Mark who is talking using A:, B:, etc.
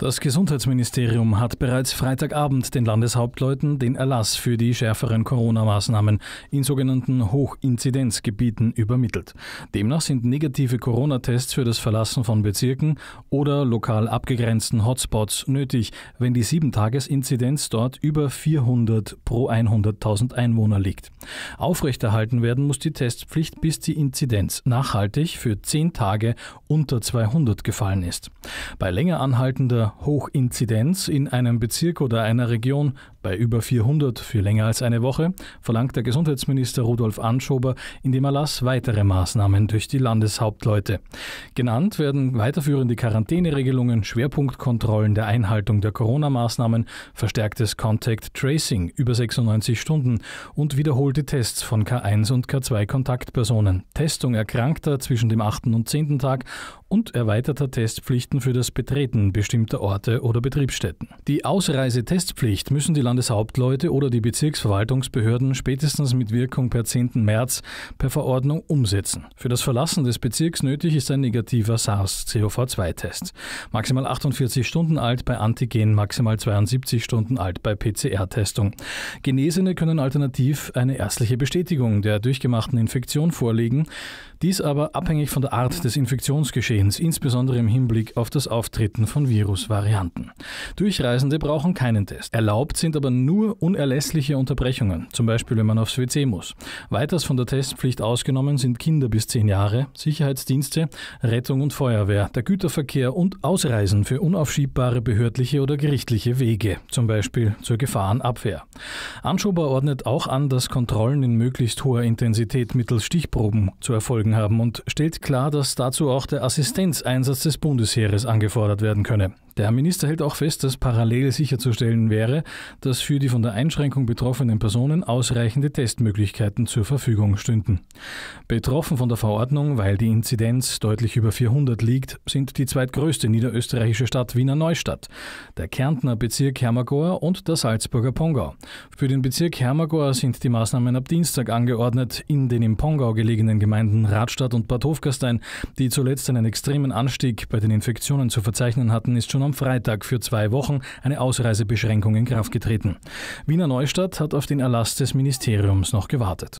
A: Das Gesundheitsministerium hat bereits Freitagabend den Landeshauptleuten den Erlass für die schärferen Corona-Maßnahmen in sogenannten Hochinzidenzgebieten übermittelt. Demnach sind negative Corona-Tests für das Verlassen von Bezirken oder lokal abgegrenzten Hotspots nötig, wenn die 7-Tages-Inzidenz dort über 400 pro 100.000 Einwohner liegt. Aufrechterhalten werden muss die Testpflicht, bis die Inzidenz nachhaltig für 10 Tage unter 200 gefallen ist. Bei länger anhaltender Hochinzidenz in einem Bezirk oder einer Region bei über 400 für länger als eine Woche verlangt der Gesundheitsminister Rudolf Anschober in dem Erlass weitere Maßnahmen durch die Landeshauptleute. Genannt werden weiterführende Quarantäneregelungen, Schwerpunktkontrollen der Einhaltung der Corona-Maßnahmen, verstärktes Contact Tracing über 96 Stunden und wiederholte Tests von K1 und K2 Kontaktpersonen, Testung Erkrankter zwischen dem 8. und 10. Tag und erweiterter Testpflichten für das Betreten bestimmter Orte oder Betriebsstätten. Die Ausreisetestpflicht müssen die Landeshauptleute oder die Bezirksverwaltungsbehörden spätestens mit Wirkung per 10. März per Verordnung umsetzen. Für das Verlassen des Bezirks nötig ist ein negativer SARS-CoV-2-Test. Maximal 48 Stunden alt bei Antigen, maximal 72 Stunden alt bei PCR-Testung. Genesene können alternativ eine ärztliche Bestätigung der durchgemachten Infektion vorlegen, dies aber abhängig von der Art des Infektionsgeschehens Italiens, insbesondere im Hinblick auf das Auftreten von Virusvarianten. Durchreisende brauchen keinen Test. Erlaubt sind aber nur unerlässliche Unterbrechungen, zum Beispiel wenn man aufs WC muss. Weiters von der Testpflicht ausgenommen sind Kinder bis 10 Jahre, Sicherheitsdienste, Rettung und Feuerwehr, der Güterverkehr und Ausreisen für unaufschiebbare behördliche oder gerichtliche Wege, zum Beispiel zur Gefahrenabwehr. Anschober ordnet auch an, dass Kontrollen in möglichst hoher Intensität mittels Stichproben zu erfolgen haben und stellt klar, dass dazu auch der Assistent Assistenzeinsatz des Bundesheeres angefordert werden könne. Der Minister hält auch fest, dass parallel sicherzustellen wäre, dass für die von der Einschränkung betroffenen Personen ausreichende Testmöglichkeiten zur Verfügung stünden. Betroffen von der Verordnung, weil die Inzidenz deutlich über 400 liegt, sind die zweitgrößte niederösterreichische Stadt Wiener Neustadt, der Kärntner Bezirk Hermagor und der Salzburger Pongau. Für den Bezirk Hermagor sind die Maßnahmen ab Dienstag angeordnet in den im Pongau gelegenen Gemeinden Radstadt und Bad Hofgastein, die zuletzt einen extremen Anstieg bei den Infektionen zu verzeichnen hatten, ist schon am Freitag für zwei Wochen eine Ausreisebeschränkung in Kraft getreten. Wiener Neustadt hat auf den Erlass des Ministeriums noch gewartet.